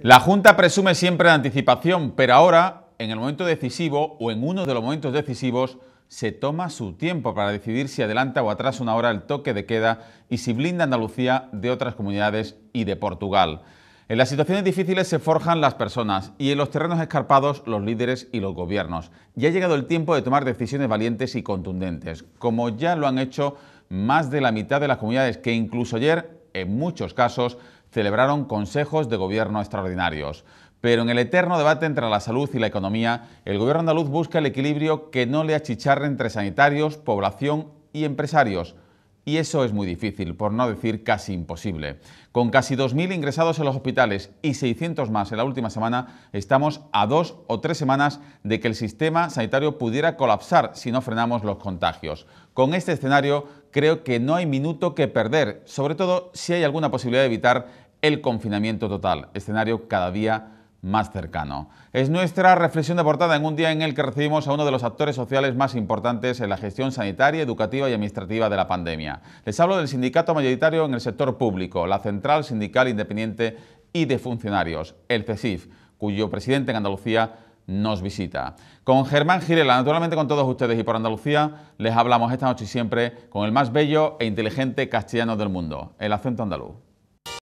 La Junta presume siempre de anticipación, pero ahora, en el momento decisivo o en uno de los momentos decisivos, se toma su tiempo para decidir si adelanta o atrás una hora el toque de queda y si blinda Andalucía de otras comunidades y de Portugal. En las situaciones difíciles se forjan las personas y en los terrenos escarpados los líderes y los gobiernos. Ya ha llegado el tiempo de tomar decisiones valientes y contundentes, como ya lo han hecho más de la mitad de las comunidades que incluso ayer en muchos casos, celebraron consejos de gobierno extraordinarios. Pero en el eterno debate entre la salud y la economía, el gobierno andaluz busca el equilibrio que no le achicharre entre sanitarios, población y empresarios y eso es muy difícil, por no decir casi imposible. Con casi 2.000 ingresados en los hospitales y 600 más en la última semana, estamos a dos o tres semanas de que el sistema sanitario pudiera colapsar si no frenamos los contagios. Con este escenario, creo que no hay minuto que perder, sobre todo si hay alguna posibilidad de evitar el confinamiento total, escenario cada día más más cercano. Es nuestra reflexión de portada en un día en el que recibimos a uno de los actores sociales más importantes en la gestión sanitaria, educativa y administrativa de la pandemia. Les hablo del sindicato mayoritario en el sector público, la Central Sindical Independiente y de Funcionarios, el CESIF, cuyo presidente en Andalucía nos visita. Con Germán Girela, naturalmente con todos ustedes y por Andalucía, les hablamos esta noche y siempre con el más bello e inteligente castellano del mundo, el acento andaluz.